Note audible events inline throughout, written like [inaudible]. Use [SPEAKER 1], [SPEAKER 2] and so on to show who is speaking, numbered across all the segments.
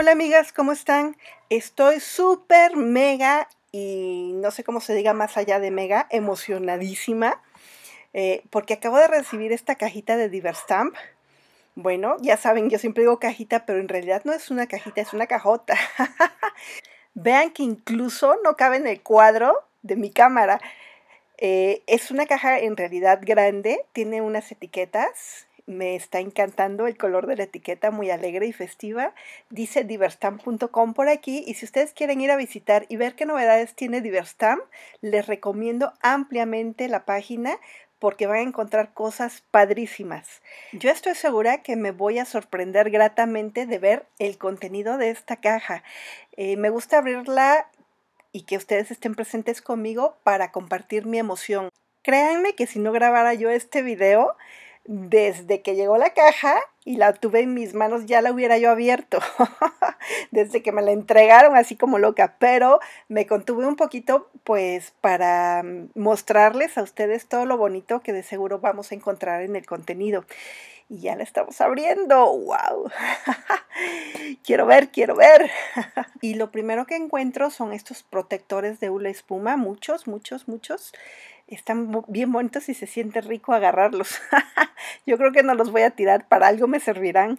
[SPEAKER 1] Hola amigas, ¿cómo están? Estoy súper mega y no sé cómo se diga más allá de mega, emocionadísima, eh, porque acabo de recibir esta cajita de Diverstamp. Bueno, ya saben, yo siempre digo cajita, pero en realidad no es una cajita, es una cajota. [laughs] Vean que incluso no cabe en el cuadro de mi cámara. Eh, es una caja en realidad grande, tiene unas etiquetas me está encantando el color de la etiqueta, muy alegre y festiva. Dice diverstam.com por aquí y si ustedes quieren ir a visitar y ver qué novedades tiene diverstam, les recomiendo ampliamente la página porque van a encontrar cosas padrísimas. Yo estoy segura que me voy a sorprender gratamente de ver el contenido de esta caja. Eh, me gusta abrirla y que ustedes estén presentes conmigo para compartir mi emoción. Créanme que si no grabara yo este video, desde que llegó la caja y la tuve en mis manos, ya la hubiera yo abierto, [laughs] desde que me la entregaron así como loca, pero me contuve un poquito pues para mm, mostrarles a ustedes todo lo bonito que de seguro vamos a encontrar en el contenido. Y ya la estamos abriendo, wow. [laughs] quiero ver, quiero ver. [laughs] y lo primero que encuentro son estos protectores de hula espuma, muchos, muchos, muchos. Están bien bonitos y se siente rico agarrarlos. [laughs] Yo creo que no los voy a tirar, para algo me servirán.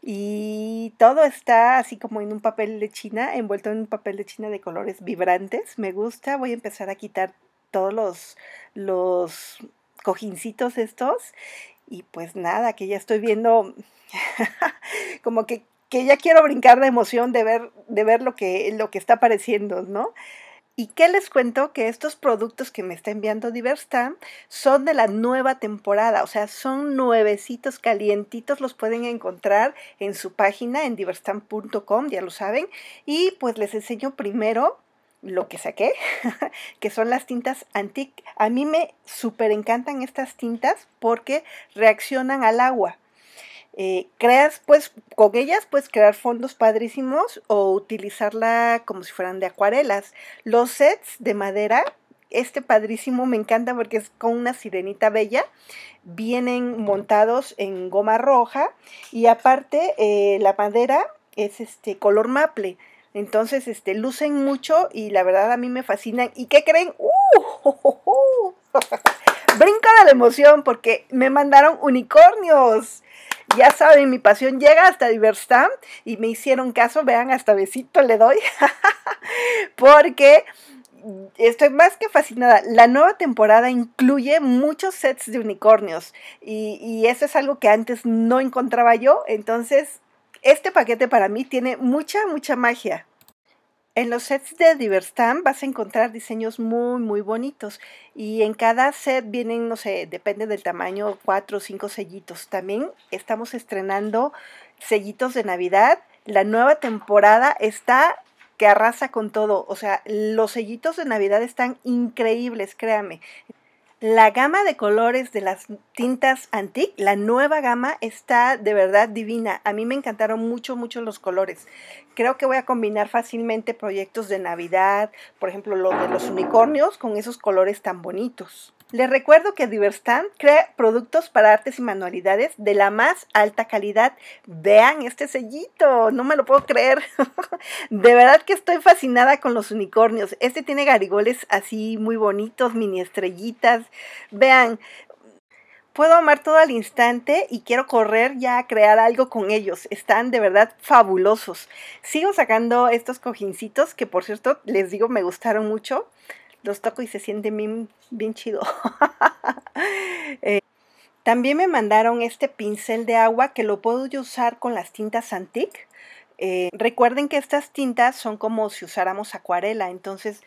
[SPEAKER 1] Y todo está así como en un papel de china, envuelto en un papel de china de colores vibrantes. Me gusta, voy a empezar a quitar todos los, los cojincitos estos. Y pues nada, que ya estoy viendo [laughs] como que, ya quiero brincar de emoción de ver, de ver lo, que, lo que está apareciendo, ¿no? ¿Y qué les cuento? Que estos productos que me está enviando Diverstam son de la nueva temporada, o sea, son nuevecitos calientitos, los pueden encontrar en su página en diverstam.com, ya lo saben. Y pues les enseño primero lo que saqué, [laughs] que son las tintas Antique. A mí me súper encantan estas tintas porque reaccionan al agua. Eh, creas, pues, con ellas puedes crear fondos padrísimos o utilizarla como si fueran de acuarelas. Los sets de madera, este padrísimo me encanta porque es con una sirenita bella, vienen montados en goma roja y aparte eh, la madera es este color maple. Entonces, este, lucen mucho y la verdad a mí me fascinan. ¿Y qué creen? ¡Uh! [laughs] Brinca la emoción porque me mandaron unicornios. Ya saben, mi pasión llega hasta Diverstam y me hicieron caso, vean, hasta besito le doy, [laughs] porque estoy más que fascinada. La nueva temporada incluye muchos sets de unicornios y, y, eso es algo que antes no encontraba yo. Entonces, este paquete para mí tiene mucha, mucha magia. En los sets de Diverstam vas a encontrar diseños muy, muy bonitos. Y en cada set vienen, no sé, depende del tamaño, cuatro o cinco sellitos. También estamos estrenando sellitos de Navidad. La nueva temporada está que arrasa con todo. O sea, los sellitos de Navidad están increíbles, créame. La gama de colores de las tintas Antique, la nueva gama, está de verdad divina. A mí me encantaron mucho, mucho los colores. Creo que voy a combinar fácilmente proyectos de Navidad, por ejemplo, los de los unicornios, con esos colores tan bonitos. Les recuerdo que DiverStand crea productos para artes y manualidades de la más alta calidad. Vean este sellito, no me lo puedo creer. [laughs] de verdad que estoy fascinada con los unicornios. Este tiene garigoles así muy bonitos, mini estrellitas. Vean, puedo amar todo al instante y quiero correr ya a crear algo con ellos. Están de verdad fabulosos. Sigo sacando estos cojincitos que por cierto les digo me gustaron mucho los toco y se siente bien, chido. [laughs] Eh, también me mandaron este pincel de agua que lo puedo yo usar con las tintas Antique. Eh, recuerden que estas tintas son como si usáramos acuarela, entonces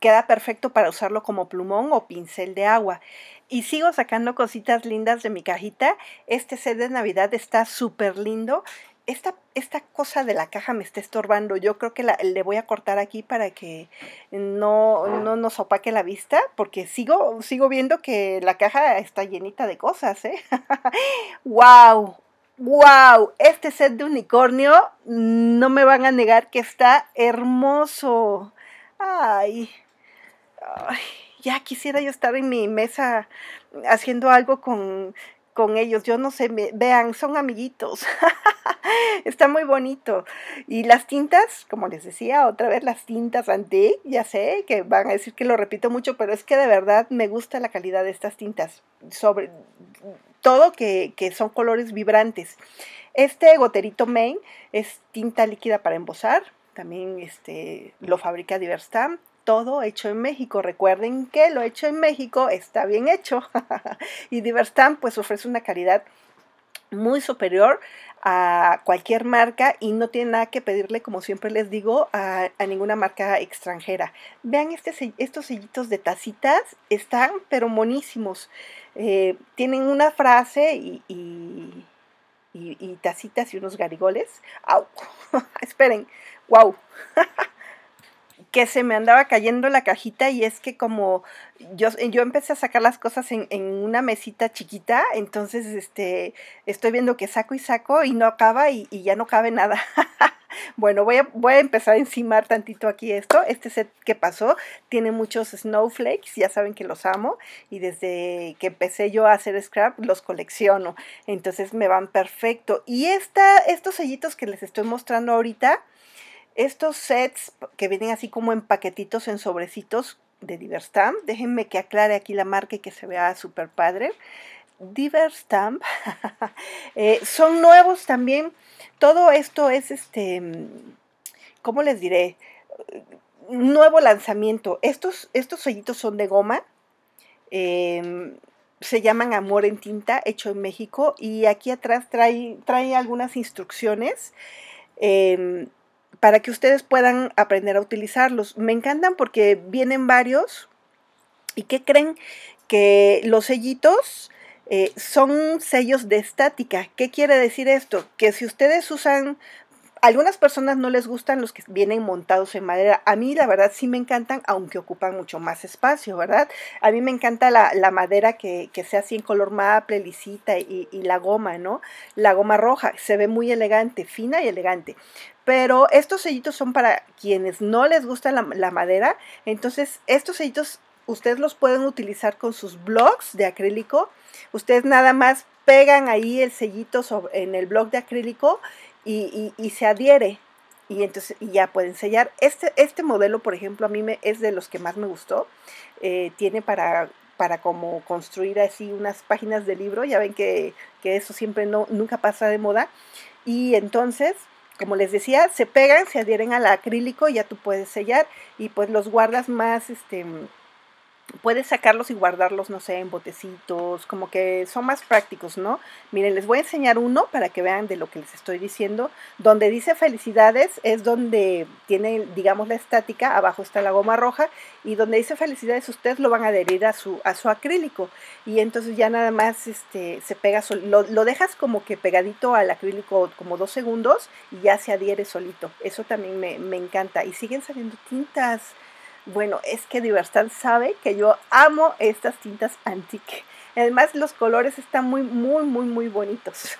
[SPEAKER 1] queda perfecto para usarlo como plumón o pincel de agua. Y sigo sacando cositas lindas de mi cajita. Este set de Navidad está súper lindo esta, cosa de la caja me está estorbando, yo creo que le voy a cortar aquí para que no, nos opaque la vista, porque sigo, sigo viendo que la caja está llenita de cosas, ¡Wow! ¿eh? ¡Wow! [laughs] Este set de unicornio, no me van a negar que está hermoso. ¡Ay! Ay ya quisiera yo estar en mi mesa haciendo algo con con ellos, yo no sé, vean, son amiguitos, [laughs] está muy bonito. Y las tintas, como les decía, otra vez las tintas antique, ya sé que van a decir que lo repito mucho, pero es que de verdad me gusta la calidad de estas tintas, sobre todo que, son colores vibrantes. Este goterito main es tinta líquida para embosar, también este, lo fabrica Diverstam, todo hecho en México. Recuerden que lo hecho en México está bien hecho. [laughs] y Diverstam pues ofrece una calidad muy superior a cualquier marca y no tiene nada que pedirle, como siempre les digo, a, ninguna marca extranjera. Vean este, estos sellitos de tacitas, están pero monísimos. Eh, tienen una frase y, tacitas y unos garigoles. ¡Au! [laughs] Esperen, wow. [laughs] que se me andaba cayendo la cajita y es que como yo, yo empecé a sacar las cosas en, una mesita chiquita, entonces este, estoy viendo que saco y saco y no acaba y, ya no cabe nada. [laughs] bueno, voy a, voy a empezar a encimar tantito aquí esto. Este set que pasó tiene muchos snowflakes, ya saben que los amo y desde que empecé yo a hacer scrap los colecciono, entonces me van perfecto. Y estos sellitos que les estoy mostrando ahorita, estos sets que vienen así como en paquetitos, en sobrecitos de Diverstamp, déjenme que aclare aquí la marca y que se vea súper padre. Diverstamp, [laughs] eh, son nuevos también. Todo esto es este, ¿cómo les diré? Nuevo lanzamiento. Estos, estos sellitos son de goma. Em, se llaman Amor en tinta, hecho en México, y aquí atrás trae, trae algunas instrucciones. Em, para que ustedes puedan aprender a utilizarlos. Me encantan porque vienen varios. ¿Y qué creen? Que los sellitos eh, son sellos de estática. ¿Qué quiere decir esto? Que si ustedes usan algunas personas no les gustan los que vienen montados en madera. A mí la verdad sí me encantan, aunque ocupan mucho más espacio, ¿verdad? A mí me encanta la, madera que, sea así en color maple, lisita y, la goma, ¿no? La goma roja, se ve muy elegante, fina y elegante. Pero estos sellitos son para quienes no les gusta la, madera. Entonces, estos sellitos ustedes los pueden utilizar con sus blogs de acrílico. Ustedes nada más pegan ahí el sellito en el blog de acrílico y, se adhiere y entonces ya pueden sellar. Este, este modelo, por ejemplo, a mí me, es de los que más me gustó. Eh, tiene para, para como construir así unas páginas de libro. Ya ven que, eso siempre no, nunca pasa de moda. Y entonces, como les decía, se pegan, se adhieren al acrílico, y ya tú puedes sellar y pues los guardas más, este, puedes sacarlos y guardarlos, no sé, en botecitos, como que son más prácticos, ¿no? Miren, les voy a enseñar uno para que vean de lo que les estoy diciendo. Donde dice felicidades es donde tiene, digamos, la estática, abajo está la goma roja, y donde dice felicidades ustedes lo van a adherir a su, a su acrílico, y entonces ya nada más este, se pega, lo, lo dejas como que pegadito al acrílico como dos segundos y ya se adhiere solito. Eso también me, me encanta. Y siguen saliendo tintas bueno, es que Diversal sabe que yo amo estas tintas antique. Además, los colores están muy, muy, muy, muy bonitos.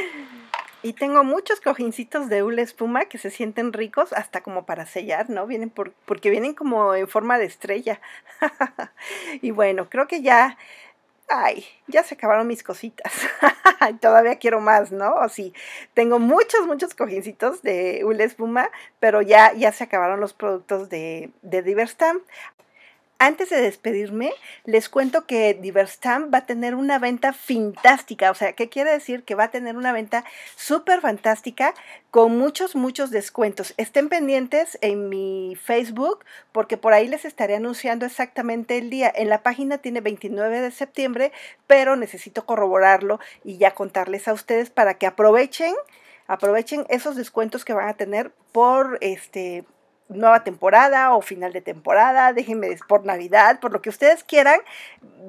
[SPEAKER 1] [laughs] y tengo muchos cojincitos de hule espuma que se sienten ricos hasta como para sellar, ¿no? Vienen por, porque vienen como en forma de estrella. [laughs] y bueno, creo que ya ay, ya se acabaron mis cositas, [laughs] todavía quiero más, ¿no? O sí, tengo muchos, muchos cojincitos de hule espuma, pero ya, ya se acabaron los productos de, de Diverstamp. Antes de despedirme, les cuento que Diverstam va a tener una venta fantástica, o sea, ¿qué quiere decir? Que va a tener una venta súper fantástica con muchos, muchos descuentos. Estén pendientes en mi Facebook porque por ahí les estaré anunciando exactamente el día. En la página tiene 29 de septiembre, pero necesito corroborarlo y ya contarles a ustedes para que aprovechen, aprovechen esos descuentos que van a tener por este nueva temporada o final de temporada, déjenme por Navidad, por lo que ustedes quieran,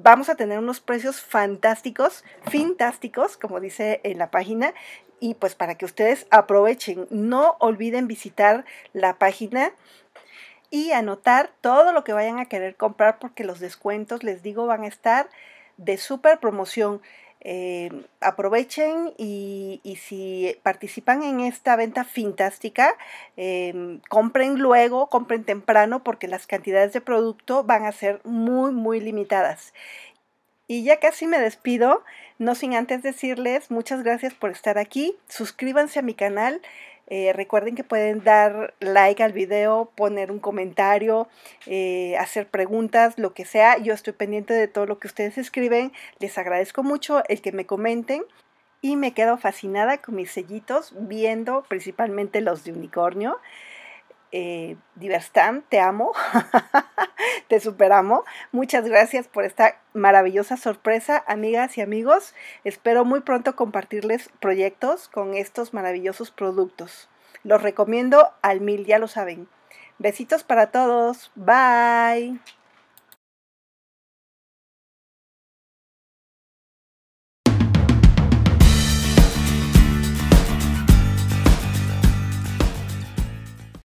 [SPEAKER 1] vamos a tener unos precios fantásticos, fantásticos, como dice en la página, y pues para que ustedes aprovechen, no olviden visitar la página y anotar todo lo que vayan a querer comprar porque los descuentos, les digo, van a estar de súper promoción. Eh, aprovechen y, si participan en esta venta fantástica, em, compren luego, compren temprano porque las cantidades de producto van a ser muy, muy limitadas. Y ya casi me despido, no sin antes decirles muchas gracias por estar aquí, suscríbanse a mi canal, eh, recuerden que pueden dar like al video, poner un comentario, eh, hacer preguntas, lo que sea. Yo estoy pendiente de todo lo que ustedes escriben. Les agradezco mucho el que me comenten y me quedo fascinada con mis sellitos viendo principalmente los de unicornio eh, te amo, [laughs] te superamo. Muchas gracias por esta maravillosa sorpresa, amigas y amigos. Espero muy pronto compartirles proyectos con estos maravillosos productos. Los recomiendo al mil, ya lo saben. Besitos para todos. Bye.